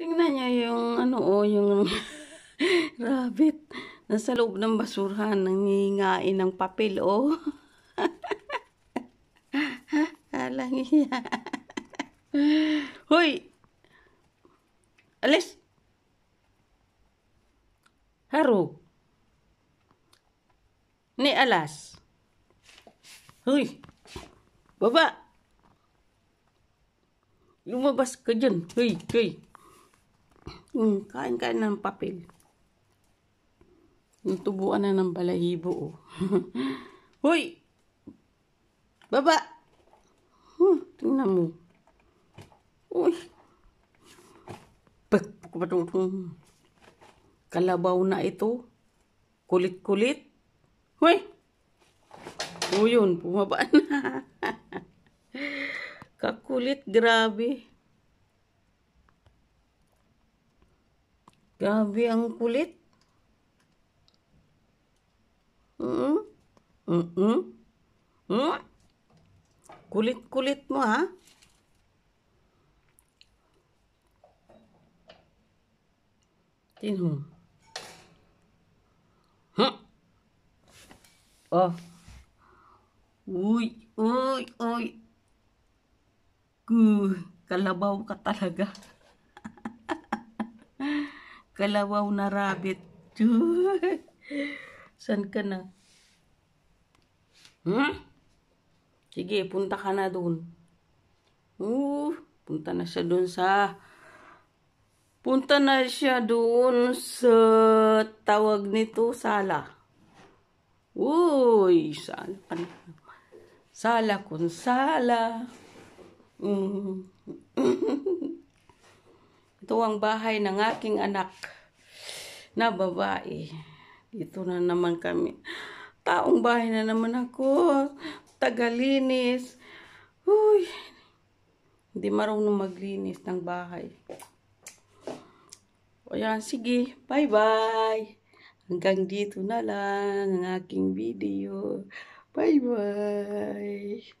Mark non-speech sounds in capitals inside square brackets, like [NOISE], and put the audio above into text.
Tingnan niya yung ano o, oh, yung [LAUGHS] rabbit. Nasa loob ng basurahan, nangingain ng papel o. Oh. [LAUGHS] Alang iya. Hoy! Alis! Haru. Ni alas! Hoy! Baba! Lumabas ka dyan! Hoy! Hoy! Mm, kain kain ng papel. Natubuan na ng balahibo, oh. [LAUGHS] Hoy! Baba! Hmm, tingnan mo. Uy! Patutong. Kalabaw na ito. Kulit-kulit. Hoy! Uyun, yun, pumaba na. [LAUGHS] Kakulit, grabe. Gabi ang kulit. Mm-mm. Mm-mm. Mm? Kulit-kulit mo, ha? Tinho. Huh? Hmm. Oh. Uy, uy, uy. Kuh, kalabaw ka talaga. Kalawaw na rabbit. San ka na? Hmm? Sige, punta ka na doon. Oo, punta na siya doon sa... Punta na siya doon sa tawag nito, sala. Uy, sala pa Sala kung sala. Mm. Ito ang bahay ng aking anak na babae. Dito na naman kami. Taong bahay na naman ako. Tagalinis. Uy, hindi marunong maglinis ng bahay. O yan, sige. Bye-bye. Hanggang dito na lang ang aking video. Bye-bye.